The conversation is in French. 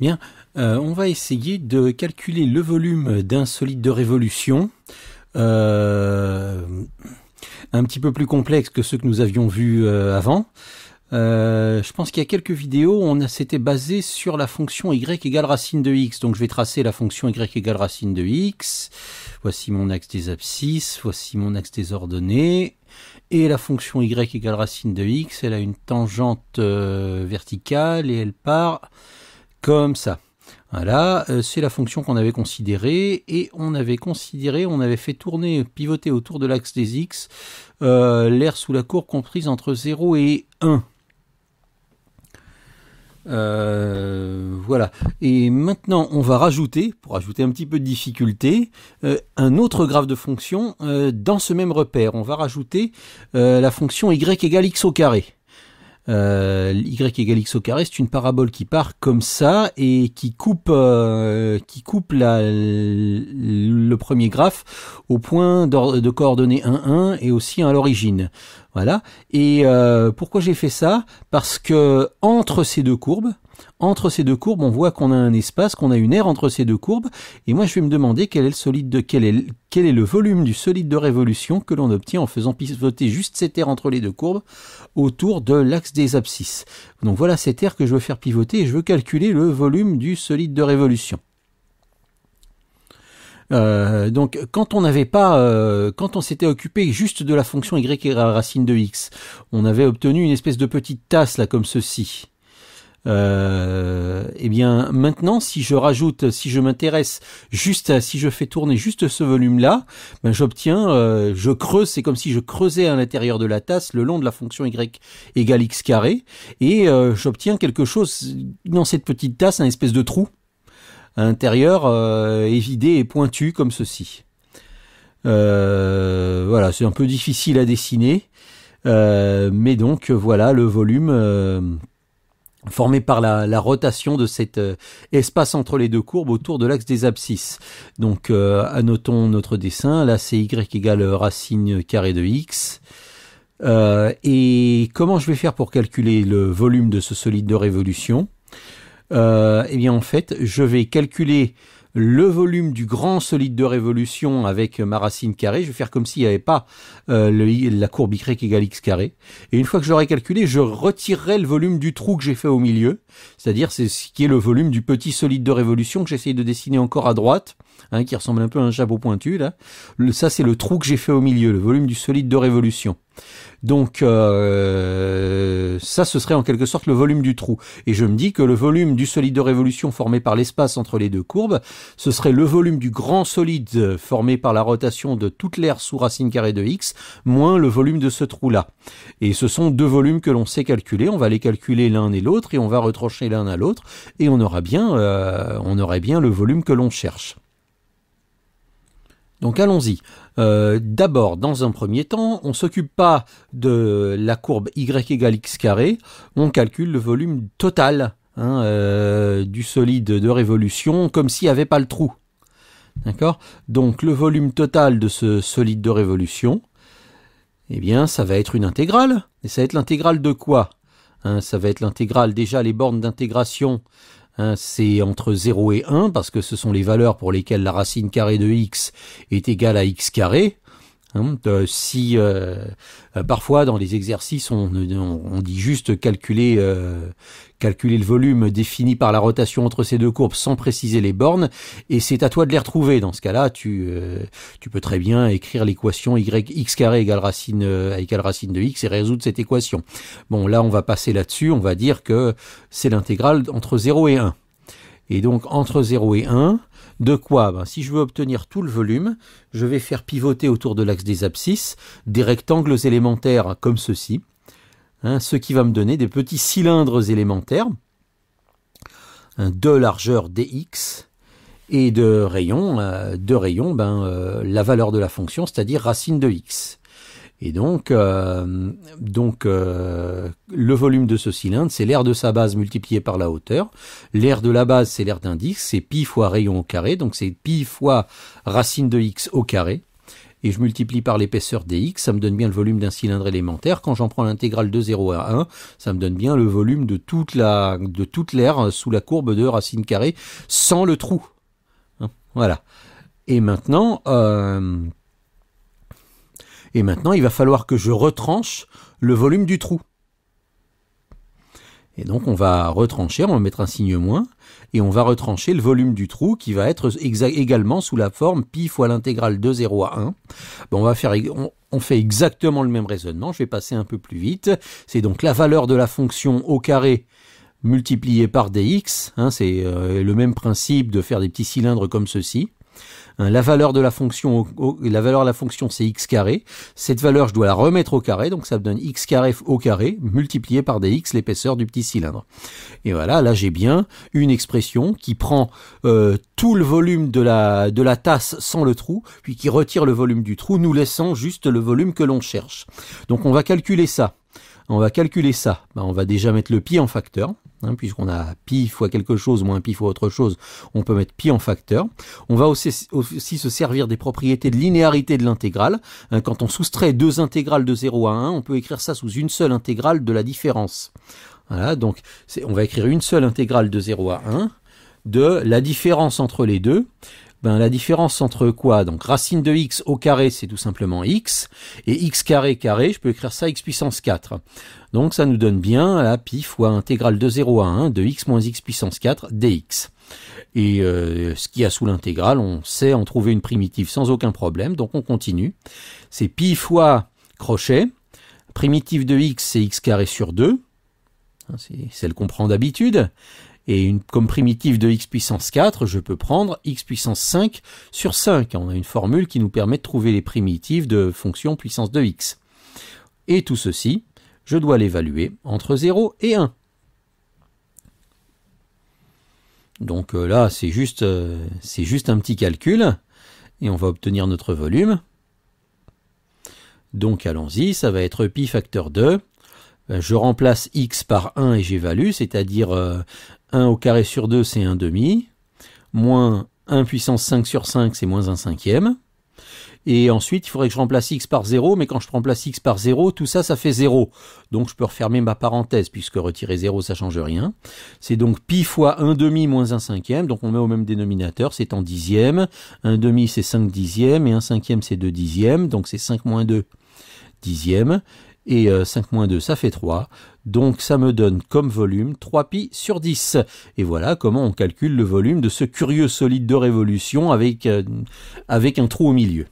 Bien, euh, on va essayer de calculer le volume d'un solide de révolution. Euh, un petit peu plus complexe que ceux que nous avions vu euh, avant. je pense qu'il y a quelques vidéos, on s'était basé sur la fonction y égale racine de x. Donc je vais tracer la fonction y égale racine de x. Voici mon axe des abscisses, voici mon axe des ordonnées. Et la fonction y égale racine de x, elle a une tangente verticale et elle part comme ça. Voilà, euh, c'est la fonction qu'on avait considérée et on avait considéré, on avait fait tourner, pivoter autour de l'axe des x euh, l'air l'aire sous la courbe comprise entre 0 et 1. Euh, voilà. Et maintenant, on va rajouter, pour ajouter un petit peu de difficulté, un autre graphe de fonction dans ce même repère. On va rajouter la fonction y égale x au carré. Euh, y égale x au carré, c'est une parabole qui part comme ça et qui coupe, euh, qui coupe la, le premier graphe au point de coordonnées 1, 1 et aussi à l'origine. Voilà. Et euh, pourquoi j'ai fait ça Parce que entre ces deux courbes, entre ces deux courbes, on voit qu'on a un espace, qu'on a une aire entre ces deux courbes. Et moi, je vais me demander quel est le solide volume du solide de révolution que l'on obtient en faisant pivoter juste cette aire entre les deux courbes autour de l'axe des abscisses. Donc voilà cette aire que je veux faire pivoter et je veux calculer le volume du solide de révolution. Euh, donc quand on n'avait pas, euh, quand on s'était occupé juste de la fonction y racine de x, on avait obtenu une espèce de petite tasse là comme ceci. Euh, eh bien, maintenant, si je rajoute, si je m'intéresse juste si je fais tourner juste ce volume-là, ben, j'obtiens, euh, je creuse, c'est comme si je creusais à l'intérieur de la tasse le long de la fonction y égale x carré, et euh, j'obtiens quelque chose dans cette petite tasse, un espèce de trou à l'intérieur, évidé euh, et pointu comme ceci. voilà, c'est un peu difficile à dessiner, mais donc voilà le volume formé par la, rotation de cet euh, espace entre les deux courbes autour de l'axe des abscisses. Donc euh, annotons notre dessin, là c'est y égale racine carré de x. Euh, et comment je vais faire pour calculer le volume de ce solide de révolution Eh bien en fait, je vais calculer le volume du grand solide de révolution avec ma racine carrée. Je vais faire comme s'il n'y avait pas euh, la courbe y égale x carré. Et une fois que j'aurai calculé, je retirerai le volume du trou que j'ai fait au milieu. C'est-à-dire c'est ce qui est le volume du petit solide de révolution que j'essaye de dessiner encore à droite, hein, qui ressemble un peu à un jabot pointu. Là. ça c'est le trou que j'ai fait au milieu, le volume du solide de révolution. Donc euh, ça, ce serait en quelque sorte le volume du trou. Et je me dis que le volume du solide de révolution formé par l'espace entre les deux courbes, ce serait le volume du grand solide formé par la rotation de toute l'aire sous racine carrée de x, moins le volume de ce trou-là. Et ce sont deux volumes que l'on sait calculer, on va les calculer l'un et l'autre, et on va retrancher l'un à l'autre, et on aura bien, euh, on aurait bien le volume que l'on cherche. Donc allons-y. Euh, d'abord, dans un premier temps, on ne s'occupe pas de la courbe y égale x carré, on calcule le volume total hein, euh, du solide de révolution comme s'il n'y avait pas le trou. D'accord Donc le volume total de ce solide de révolution, eh bien ça va être une intégrale. Et ça va être l'intégrale de quoi hein, Ça va être l'intégrale déjà les bornes d'intégration Hein, c'est entre 0 et 1 parce que ce sont les valeurs pour lesquelles la racine carrée de x est égale à x carré. Hein, si euh, euh, parfois dans les exercices on, on, dit juste calculer euh, calculer le volume défini par la rotation entre ces deux courbes sans préciser les bornes et c'est à toi de les retrouver dans ce cas-là tu tu peux très bien écrire l'équation y x carré égale racine égale racine de x et résoudre cette équation bon là on va passer là-dessus on va dire que c'est l'intégrale entre 0 et 1 et donc entre 0 et 1, de quoi ben, Si je veux obtenir tout le volume, je vais faire pivoter autour de l'axe des abscisses des rectangles élémentaires comme ceci, hein, ce qui va me donner des petits cylindres élémentaires hein, de largeur dx et de rayon, euh, de rayon ben, euh, la valeur de la fonction, c'est-à-dire racine de x. Et donc, euh, donc euh, le volume de ce cylindre, c'est l'air de sa base multiplié par la hauteur. L'air de la base, c'est l'air d'un disque, c'est pi fois rayon au carré, donc c'est pi fois racine de x au carré. Et je multiplie par l'épaisseur dx, ça me donne bien le volume d'un cylindre élémentaire. Quand j'en prends l'intégrale de 0 à 1, ça me donne bien le volume de toute la de toute l'air sous la courbe de racine carrée sans le trou. Hein, voilà. Et maintenant. Euh, et maintenant, il va falloir que je retranche le volume du trou. Et donc on va retrancher, on va mettre un signe moins, et on va retrancher le volume du trou qui va être également sous la forme pi fois l'intégrale de 0 à 1. on, va faire, on, fait exactement le même raisonnement, je vais passer un peu plus vite. C'est donc la valeur de la fonction au carré multipliée par dx, hein, c'est euh, le même principe de faire des petits cylindres comme ceci. Hein, la valeur de la fonction, la valeur la fonction, c'est x carré. Cette valeur, je dois la remettre au carré, donc ça me donne x carré au carré multiplié par dx, l'épaisseur du petit cylindre. Et voilà, là j'ai bien une expression qui prend euh, tout le volume de la tasse sans le trou, puis qui retire le volume du trou, nous laissant juste le volume que l'on cherche. Donc on va calculer ça. On va calculer ça. Ben, on va déjà mettre le pi en facteur, hein, puisqu'on a pi fois quelque chose moins pi fois autre chose, on peut mettre pi en facteur. On va aussi, se servir des propriétés de linéarité de l'intégrale. Hein, quand on soustrait deux intégrales de 0 à 1, on peut écrire ça sous une seule intégrale de la différence. Voilà, donc on va écrire une seule intégrale de 0 à 1 de la différence entre les deux. Ben, la différence entre quoi Donc racine de x au carré, c'est tout simplement x, et x carré carré, je peux écrire ça x puissance 4. Donc ça nous donne bien la pi fois intégrale de 0 à 1 de x moins x puissance 4 dx. Et euh, ce qu'il y a sous l'intégrale, on sait en trouver une primitive sans aucun problème, donc on continue. C'est pi fois crochet, primitive de x, c'est x carré sur 2, hein, c'est celle qu'on prend d'habitude, et une, comme primitive de x puissance 4, je peux prendre x puissance 5 sur 5. On a une formule qui nous permet de trouver les primitives de fonctions puissance de x. Et tout ceci, je dois l'évaluer entre 0 et 1. Donc euh, là, c'est juste, euh, c'est juste un petit calcul. Et on va obtenir notre volume. Donc allons-y, ça va être pi facteur 2. Euh, je remplace x par 1 et j'évalue, c'est-à-dire 1 euh, au carré sur 2 c'est 1 demi, moins 1 puissance 5 sur 5 c'est moins 1 cinquième, et ensuite il faudrait que je remplace x par 0, mais quand je remplace x par 0, tout ça ça fait 0. Donc je peux refermer ma parenthèse, puisque retirer 0 ça change rien. C'est donc pi fois 1 demi moins 1 cinquième, donc on met au même dénominateur, c'est en dixième, 1 demi c'est 5 dixièmes, et 1 cinquième c'est 2 dixièmes, donc c'est 5 moins 2 dixièmes et 5 euh, moins 2, ça fait 3. Donc ça me donne comme volume 3 pi sur 10. Et voilà comment on calcule le volume de ce curieux solide de révolution avec, euh, avec un trou au milieu.